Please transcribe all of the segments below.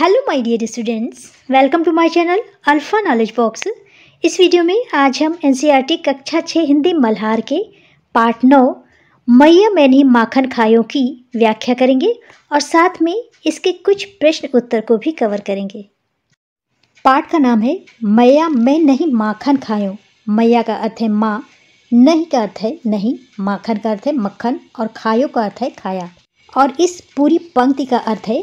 hello my dear students welcome to my channel alpha knowledge box इस video में आज हम एन e कक्षा छः हिंदी मल्हार के पार्ट नौ मैया नहीं माखन खायों की व्याख्या करेंगे और साथ में इसके कुछ प्रश्न उत्तर को भी कवर करेंगे पाठ का नाम है मैया मैं नहीं माखन खायों मैया का अर्थ है माँ नहीं का अर्थ है नहीं माखन का अर्थ है मक्खन और खायों का अर्थ है खाया और इस पूरी पंक्ति का अर्थ है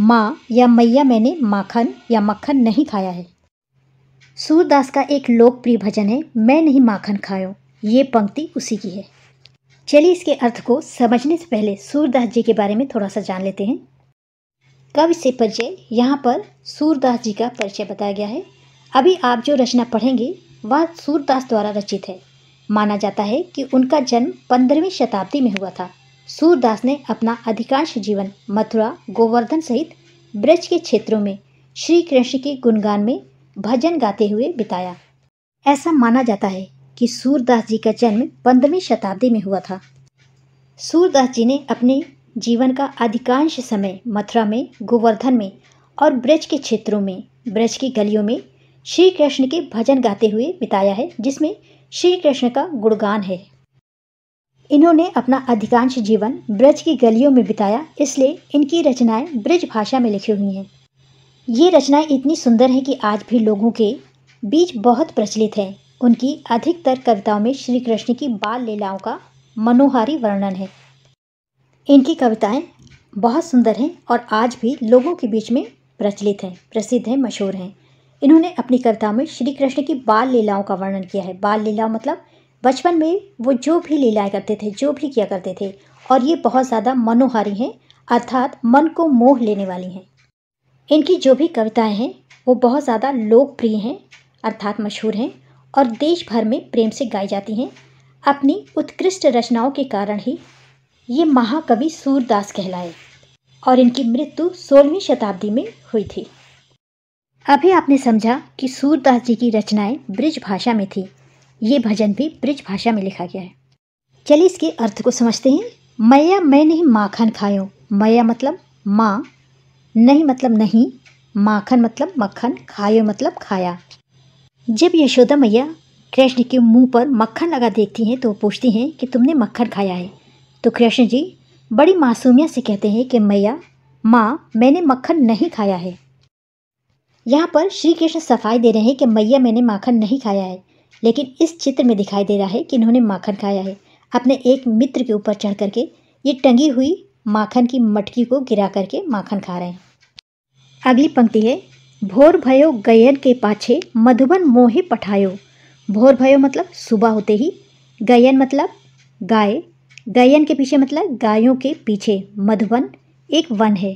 माँ या मैया मैंने माखन या मक्खन नहीं खाया है सूरदास का एक लोकप्रिय भजन है मैं नहीं माखन खायो ये पंक्ति उसी की है चलिए इसके अर्थ को समझने से पहले सूरदास जी के बारे में थोड़ा सा जान लेते हैं कवि से परिचय यहाँ पर सूरदास जी का परिचय बताया गया है अभी आप जो रचना पढ़ेंगे वह सूरदास द्वारा रचित है माना जाता है कि उनका जन्म पंद्रहवीं शताब्दी में हुआ था सूरदास ने अपना अधिकांश जीवन मथुरा गोवर्धन सहित ब्रज के क्षेत्रों में श्री कृष्ण के गुणगान में भजन गाते हुए बिताया ऐसा माना जाता है कि सूरदास जी का जन्म पंद्रहवीं शताब्दी में हुआ था सूरदास जी ने अपने जीवन का अधिकांश समय मथुरा में गोवर्धन में और ब्रज के क्षेत्रों में ब्रज की गलियों में श्री कृष्ण के भजन गाते हुए बिताया है जिसमें श्री कृष्ण का गुणगान है इन्होंने अपना अधिकांश जीवन ब्रज की गलियों में बिताया इसलिए इनकी रचनाएं ब्रज भाषा में लिखी हुई हैं ये रचनाएं इतनी सुंदर हैं कि आज भी लोगों के बीच बहुत प्रचलित हैं उनकी अधिकतर कविताओं में श्री कृष्ण की बाल लीलाओं का मनोहारी वर्णन है इनकी कविताएं बहुत सुंदर हैं और आज भी लोगों के बीच में प्रचलित हैं प्रसिद्ध हैं मशहूर हैं इन्होंने अपनी कविताओं में श्री कृष्ण की बाल लीलाओं का वर्णन किया है बाल लीला मतलब बचपन में वो जो भी लीलाएँ करते थे जो भी किया करते थे और ये बहुत ज़्यादा मनोहारी हैं अर्थात मन को मोह लेने वाली हैं इनकी जो भी कविताएं हैं वो बहुत ज़्यादा लोकप्रिय हैं अर्थात मशहूर हैं और देश भर में प्रेम से गाई जाती हैं अपनी उत्कृष्ट रचनाओं के कारण ही ये महाकवि सूरदास कहलाए और इनकी मृत्यु सोलहवीं शताब्दी में हुई थी अभी आपने समझा कि सूरदास जी की रचनाएं ब्रिज भाषा में थी ये भजन भी ब्रिज भाषा में लिखा गया है चलिए इसके अर्थ को समझते हैं मैया मैं नहीं माखन खायो मैया मतलब माँ नहीं मतलब नहीं माखन मतलब मक्खन खायो मतलब खाया जब यशोदा मैया कृष्ण के मुंह पर मक्खन लगा देखती हैं तो पूछती हैं कि तुमने मक्खन खाया है तो कृष्ण जी बड़ी मासूमिया से कहते हैं कि मैया माँ मैंने मक्खन नहीं खाया है यहाँ पर श्री कृष्ण सफाई दे रहे हैं कि मैया मैंने माखन नहीं खाया है लेकिन इस चित्र में दिखाई दे रहा है कि इन्होंने माखन खाया है अपने एक मित्र के ऊपर चढ़ करके ये टंगी हुई माखन की मटकी को गिरा करके माखन खा रहे हैं अगली पंक्ति है भोर भयो गयन के पाछे मधुबन मोहे पठायो भोर भयो मतलब सुबह होते ही गयन मतलब गाय गयन के पीछे मतलब गायों के पीछे मधुबन एक वन है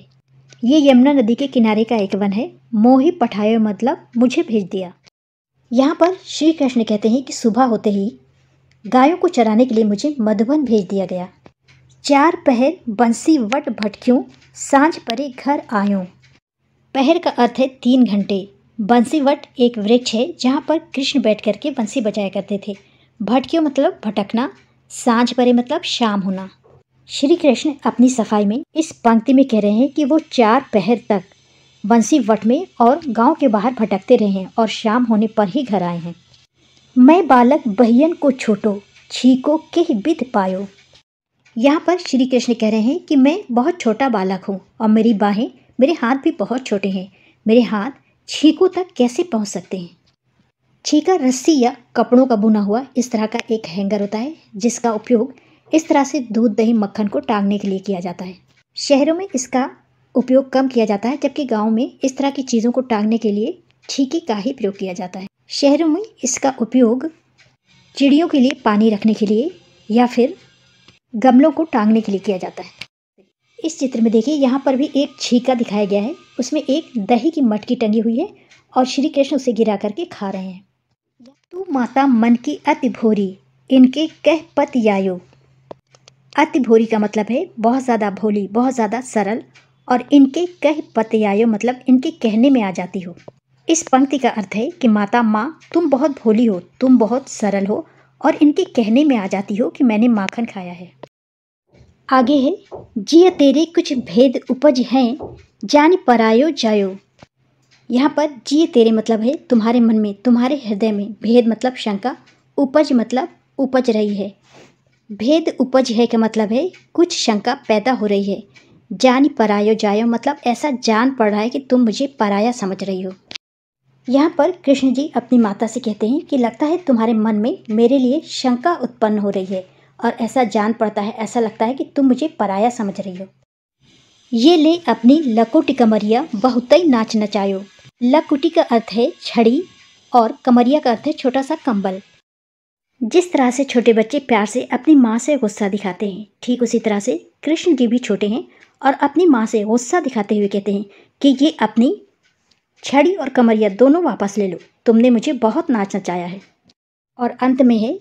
ये यमुना नदी के किनारे का एक वन है मोहे पठायो मतलब मुझे भेज दिया यहाँ पर श्री कृष्ण कहते हैं कि सुबह होते ही गायों को चराने के लिए मुझे मधुबन भेज दिया गया चार पहर बंसी वट भटक्यों सांझ परे घर आयो पहर का अर्थ है तीन घंटे बंसी वट एक वृक्ष है जहाँ पर कृष्ण बैठ करके बंसी बजाया करते थे भटक्यों मतलब भटकना सांझ परे मतलब शाम होना श्री कृष्ण अपनी सफाई में इस पंक्ति में कह रहे हैं कि वो चार पहर तक वट में और गांव के बाहर भटकते रहे हैं और शाम होने पर ही घर आए हैं मैं बालक बहियन को छोटो छीको के बिद पायो यहाँ पर श्री कृष्ण कह रहे हैं कि मैं बहुत छोटा बालक हूँ और मेरी बाहें मेरे हाथ भी बहुत छोटे हैं मेरे हाथ छीकों तक कैसे पहुँच सकते हैं छीका रस्सी या कपड़ों का बुना हुआ इस तरह का एक हैंगर होता है जिसका उपयोग इस तरह से दूध दही मक्खन को टांगने के लिए किया जाता है शहरों में इसका उपयोग कम किया जाता है जबकि गाँव में इस तरह की चीज़ों को टांगने के लिए छीके का ही प्रयोग किया जाता है शहरों में इसका उपयोग चिड़ियों के लिए पानी रखने के लिए या फिर गमलों को टांगने के लिए किया जाता है इस चित्र में देखिए यहाँ पर भी एक छीका दिखाया गया है उसमें एक दही की मटकी टंगी हुई है और श्री कृष्ण उसे गिरा करके खा रहे हैं तू माता मन की अति भोरी इनके कह पत यायो अति भोरी का मतलब है बहुत ज़्यादा भोली बहुत ज़्यादा सरल और इनके कह पतयायो मतलब इनके कहने में आ जाती हो इस पंक्ति का अर्थ है कि माता माँ तुम बहुत भोली हो तुम बहुत सरल हो और इनके कहने में आ जाती हो कि मैंने माखन खाया है आगे है जिय तेरे कुछ भेद उपज हैं जान परायो जायो यहाँ पर जिय तेरे मतलब है तुम्हारे मन में तुम्हारे हृदय में भेद मतलब शंका उपज मतलब उपज रही है भेद उपज है का मतलब है कुछ शंका पैदा हो रही है जानी परायो जायो मतलब ऐसा जान पड़ रहा है कि तुम मुझे पराया समझ रही हो यहाँ पर कृष्ण जी अपनी माता से कहते हैं कि लगता है तुम्हारे मन में मेरे लिए शंका उत्पन्न हो रही है और ऐसा जान पड़ता है ऐसा लगता है कि तुम मुझे पराया समझ रही हो ये ले अपनी लकोटी कमरिया बहुत ही नाच नचायो लकुटी का अर्थ है छड़ी और कमरिया का अर्थ है छोटा सा कंबल जिस तरह से छोटे बच्चे प्यार से अपनी माँ से गुस्सा दिखाते हैं ठीक उसी तरह से कृष्ण जी भी छोटे हैं और अपनी माँ से गुस्सा दिखाते हुए कहते हैं कि ये अपनी छड़ी और कमरिया दोनों वापस ले लो तुमने मुझे बहुत नाच नचाया है और अंत में है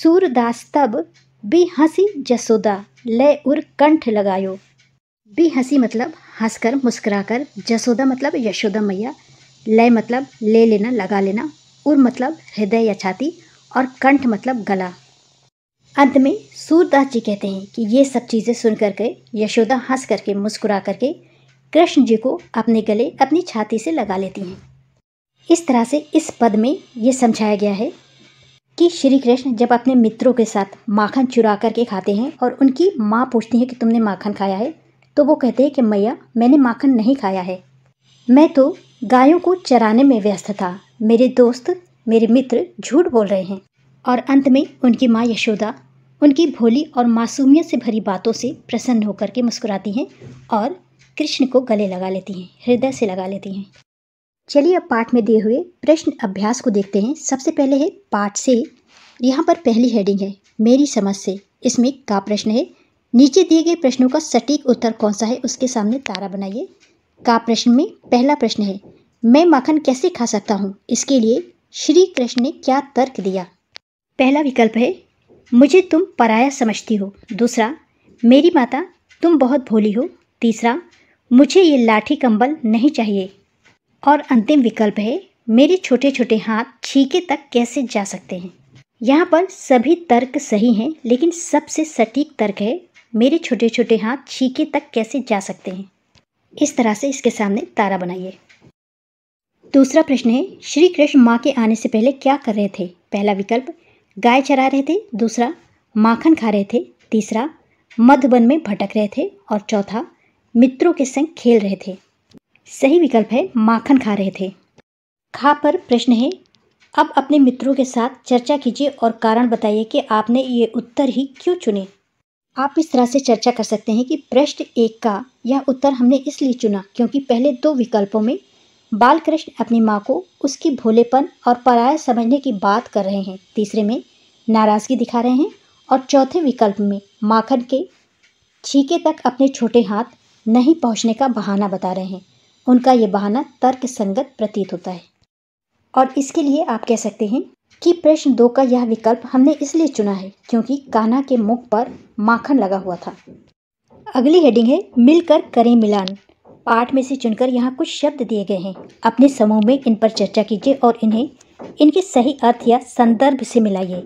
सूरदास तब भी हंसी जसोदा लय उर कंठ लगायो बे हंसी मतलब हंसकर मुस्कुराकर जसोदा मतलब यशोदा मैया लय मतलब ले लेना लगा लेना उर मतलब हृदय या छाती और कंठ मतलब गला अंत में सूरदास जी कहते हैं कि ये सब चीज़ें सुन करके यशोदा हंस करके मुस्कुरा करके कृष्ण जी को अपने गले अपनी छाती से लगा लेती हैं इस तरह से इस पद में ये समझाया गया है कि श्री कृष्ण जब अपने मित्रों के साथ माखन चुरा करके खाते हैं और उनकी माँ पूछती है कि तुमने माखन खाया है तो वो कहते हैं कि मैया मैंने माखन नहीं खाया है मैं तो गायों को चराने में व्यस्त था मेरे दोस्त मेरे मित्र झूठ बोल रहे हैं और अंत में उनकी माँ यशोदा उनकी भोली और मासूमियत से भरी बातों से प्रसन्न होकर के मुस्कुराती हैं और कृष्ण को गले लगा लेती हैं हृदय से लगा लेती हैं चलिए अब पाठ में दिए हुए प्रश्न अभ्यास को देखते हैं सबसे पहले है पाठ से यहाँ पर पहली हेडिंग है मेरी समझ से इसमें का प्रश्न है नीचे दिए गए प्रश्नों का सटीक उत्तर कौन सा है उसके सामने तारा बनाइए का प्रश्न में पहला प्रश्न है मैं माखन कैसे खा सकता हूँ इसके लिए श्री कृष्ण ने क्या तर्क दिया पहला विकल्प है मुझे तुम पराया समझती हो दूसरा मेरी माता तुम बहुत भोली हो तीसरा मुझे ये लाठी कंबल नहीं चाहिए और अंतिम विकल्प है मेरे छोटे छोटे हाथ छीके तक कैसे जा सकते हैं यहाँ पर सभी तर्क सही हैं लेकिन सबसे सटीक तर्क है मेरे छोटे छोटे हाथ छीके तक कैसे जा सकते हैं इस तरह से इसके सामने तारा बनाइए दूसरा प्रश्न है श्री कृष्ण माँ के आने से पहले क्या कर रहे थे पहला विकल्प गाय चरा रहे थे दूसरा माखन खा रहे थे तीसरा मधुबन में भटक रहे थे और चौथा मित्रों के संग खेल रहे थे सही विकल्प है माखन खा रहे थे खा पर प्रश्न है अब अपने मित्रों के साथ चर्चा कीजिए और कारण बताइए कि आपने ये उत्तर ही क्यों चुने आप इस तरह से चर्चा कर सकते हैं कि प्रश्न एक का यह उत्तर हमने इसलिए चुना क्योंकि पहले दो विकल्पों में बालकृष्ण अपनी माँ को उसकी भोलेपन और पराया समझने की बात कर रहे हैं तीसरे में नाराज़गी दिखा रहे हैं और चौथे विकल्प में माखन के छीके तक अपने छोटे हाथ नहीं पहुँचने का बहाना बता रहे हैं उनका ये बहाना तर्क संगत प्रतीत होता है और इसके लिए आप कह सकते हैं कि प्रश्न दो का यह विकल्प हमने इसलिए चुना है क्योंकि कान्हा के मुख पर माखन लगा हुआ था अगली हेडिंग है मिलकर करें मिलान पाठ में से चुनकर यहाँ कुछ शब्द दिए गए हैं अपने समूह में इन पर चर्चा कीजिए और इन्हें इनके सही अर्थ या संदर्भ से मिलाइए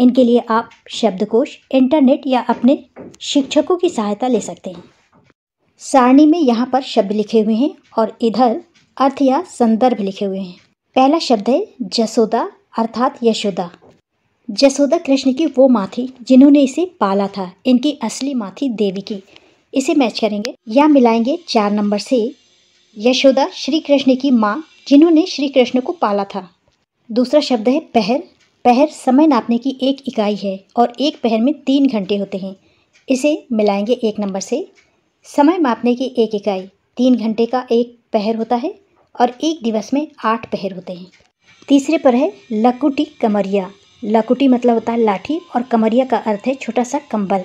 इनके लिए आप शब्दकोश इंटरनेट या अपने शिक्षकों की सहायता ले सकते हैं सारणी में यहाँ पर शब्द लिखे हुए हैं और इधर अर्थ या संदर्भ लिखे हुए हैं पहला शब्द है जसोदा अर्थात यशोदा जसोदा कृष्ण की वो माँ थी जिन्होंने इसे पाला था इनकी असली माँ थी देवी की इसे मैच करेंगे या मिलाएंगे चार नंबर से यशोदा श्री कृष्ण की माँ जिन्होंने श्री कृष्ण को पाला था दूसरा शब्द है पहर पहर समय नापने की एक इकाई है और एक पहर में तीन घंटे होते हैं इसे मिलाएंगे एक नंबर से समय मापने की एक इकाई तीन घंटे का एक पहर होता है और एक दिवस में आठ पहर होते हैं तीसरे पर है लकुटी कमरिया लकुटी मतलब होता है लाठी और कमरिया का अर्थ है छोटा सा कंबल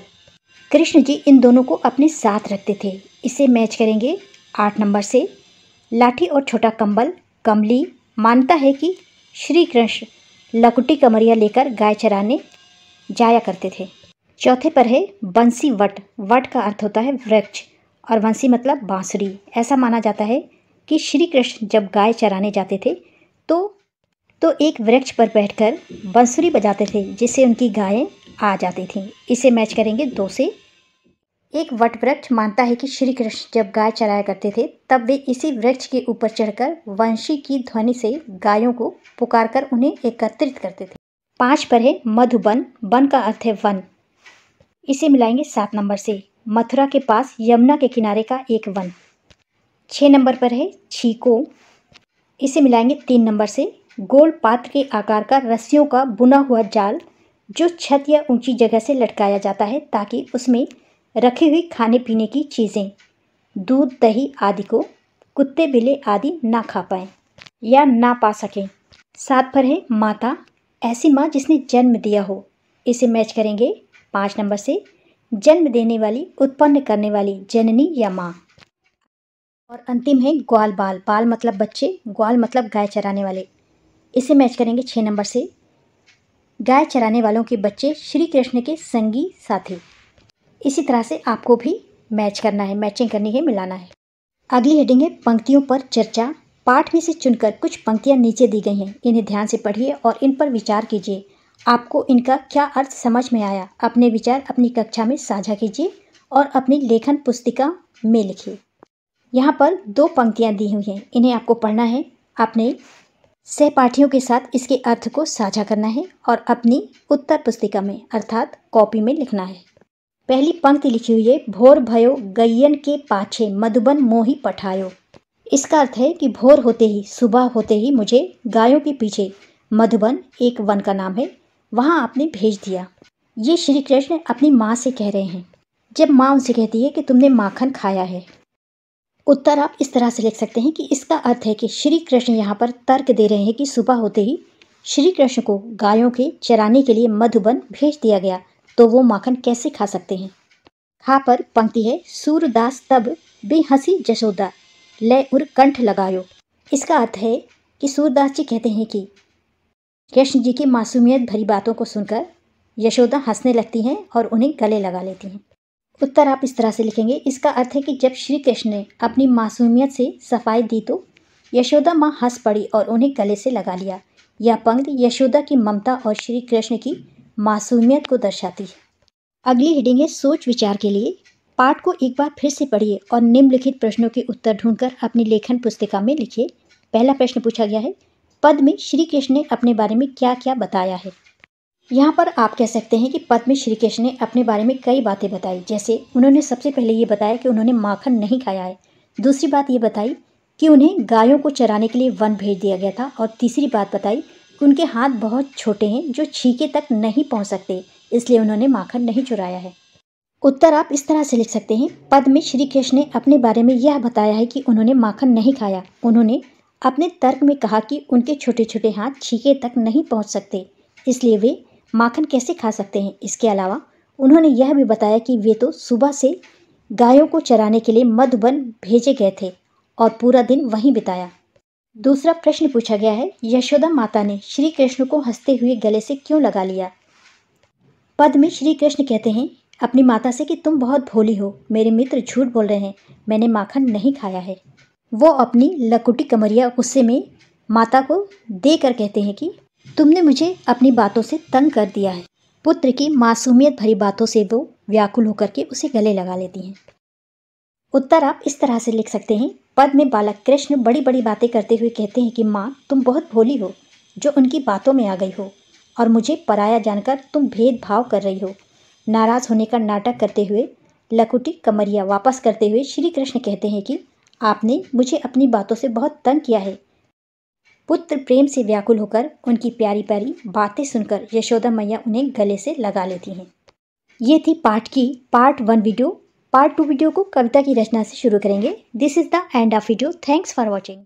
कृष्ण जी इन दोनों को अपने साथ रखते थे इसे मैच करेंगे आठ नंबर से लाठी और छोटा कंबल कमली मानता है कि श्री कृष्ण लकुटी कमरिया लेकर गाय चराने जाया करते थे चौथे पर है बंसी वट वट का अर्थ होता है वृक्ष और बंसी मतलब बांसुरी ऐसा माना जाता है कि श्री कृष्ण जब गाय चराने जाते थे तो तो एक वृक्ष पर बैठकर बंसुरी बजाते थे जिससे उनकी गायें आ जाती थीं इसे मैच करेंगे दो से एक वट वृक्ष मानता है कि श्री कृष्ण जब गाय चराया करते थे तब वे इसी वृक्ष के ऊपर चढ़कर वंशी की ध्वनि से गायों को पुकार कर उन्हें एकत्रित करते थे पांच पर है मधुबन वन का अर्थ है वन इसे मिलाएंगे सात नंबर से मथुरा के पास यमुना के किनारे का एक वन छः नंबर पर है छीको इसे मिलाएंगे तीन नंबर से गोल पात्र के आकार का रस्सियों का बुना हुआ जाल जो छत या ऊंची जगह से लटकाया जाता है ताकि उसमें रखी हुई खाने पीने की चीज़ें दूध दही आदि को कुत्ते बिले आदि ना खा पाएँ या ना पा सकें सात पर है माता ऐसी माँ जिसने जन्म दिया हो इसे मैच करेंगे पाँच नंबर से जन्म देने वाली उत्पन्न करने वाली जननी या माँ और अंतिम है ग्वाल बाल बाल मतलब बच्चे ग्वाल मतलब गाय चराने वाले इसे मैच करेंगे छः नंबर से गाय चराने वालों के बच्चे श्री कृष्ण के संगी साथी इसी तरह से आपको भी मैच करना है मैचिंग करनी है मिलाना है अगली हेडिंग है पंक्तियों पर चर्चा पाठ में से चुनकर कुछ पंक्तियां नीचे दी गई हैं इन्हें ध्यान से पढ़िए और इन पर विचार कीजिए आपको इनका क्या अर्थ समझ में आया अपने विचार अपनी कक्षा में साझा कीजिए और अपनी लेखन पुस्तिका में लिखिए यहाँ पर दो पंक्तियाँ दी हुई हैं इन्हें आपको पढ़ना है अपने सहपाठियों के साथ इसके अर्थ को साझा करना है और अपनी उत्तर पुस्तिका में अर्थात कॉपी में लिखना है पहली पंक्ति लिखी हुई है भोर भयो गयन के पाछे मधुबन मोही पठायो इसका अर्थ है कि भोर होते ही सुबह होते ही मुझे गायों के पीछे मधुबन एक वन का नाम है वहाँ आपने भेज दिया ये श्री कृष्ण अपनी माँ से कह रहे हैं जब माँ उनसे कहती है कि तुमने माखन खाया है उत्तर आप इस तरह से लिख सकते हैं कि इसका अर्थ है कि श्री कृष्ण यहाँ पर तर्क दे रहे हैं कि सुबह होते ही श्री कृष्ण को गायों के चराने के लिए मधुबन भेज दिया गया तो वो माखन कैसे खा सकते हैं खा पर पंक्ति है सूरदास तब बेहसी जशोदा लय उर कंठ लगायो इसका अर्थ है कि सूरदास जी कहते हैं कि कृष्ण जी की मासूमियत भरी बातों को सुनकर यशोदा हंसने लगती हैं और उन्हें गले लगा लेती हैं उत्तर आप इस तरह से लिखेंगे इसका अर्थ है कि जब श्री कृष्ण ने अपनी मासूमियत से सफाई दी तो यशोदा माँ हंस पड़ी और उन्हें गले से लगा लिया यह पंक्ति यशोदा की ममता और श्री कृष्ण की मासूमियत को दर्शाती है अगली हेडिंग है सोच विचार के लिए पाठ को एक बार फिर से पढ़िए और निम्नलिखित प्रश्नों के उत्तर ढूंढकर अपनी लेखन पुस्तिका में लिखिए पहला प्रश्न पूछा गया है पद में श्री कृष्ण ने अपने बारे में क्या क्या बताया है यहाँ पर आप कह सकते हैं कि पद में श्री कृष्ण ने अपने बारे में कई बातें बताई जैसे उन्होंने सबसे पहले ये बताया कि उन्होंने माखन नहीं खाया है दूसरी बात ये बताई कि उन्हें गायों को चराने के लिए वन भेज दिया गया था और तीसरी बात बताई कि उनके हाथ बहुत छोटे हैं जो छीके तक नहीं पहुँच सकते इसलिए उन्होंने माखन नहीं चुराया है उत्तर आप इस तरह से लिख सकते हैं पद में श्री कृष्ण ने अपने बारे में यह बताया है कि उन्होंने माखन नहीं खाया उन्होंने अपने तर्क में कहा कि उनके छोटे छोटे हाथ छीके तक नहीं पहुँच सकते इसलिए वे माखन कैसे खा सकते हैं इसके अलावा उन्होंने यह भी बताया कि वे तो सुबह से गायों को चराने के लिए मधुबन भेजे गए थे और पूरा दिन वहीं बिताया दूसरा प्रश्न पूछा गया है यशोदा माता ने श्री कृष्ण को हंसते हुए गले से क्यों लगा लिया पद में श्री कृष्ण कहते हैं अपनी माता से कि तुम बहुत भोली हो मेरे मित्र झूठ बोल रहे हैं मैंने माखन नहीं खाया है वो अपनी लकुटी कमरिया गुस्से में माता को दे कर कहते हैं कि तुमने मुझे अपनी बातों से तंग कर दिया है पुत्र की मासूमियत भरी बातों से वो व्याकुल होकर के उसे गले लगा लेती हैं उत्तर आप इस तरह से लिख सकते हैं पद में बालक कृष्ण बड़ी बड़ी बातें करते हुए कहते हैं कि माँ तुम बहुत भोली हो जो उनकी बातों में आ गई हो और मुझे पराया जानकर तुम भेदभाव कर रही हो नाराज़ होने का नाटक करते हुए लकुटी कमरिया वापस करते हुए श्री कृष्ण कहते हैं कि आपने मुझे अपनी बातों से बहुत तंग किया है पुत्र प्रेम से व्याकुल होकर उनकी प्यारी प्यारी बातें सुनकर यशोदा मैया उन्हें गले से लगा लेती हैं ये थी पार्ट की part one video part two video को कविता की रचना से शुरू करेंगे this is the end of video thanks for watching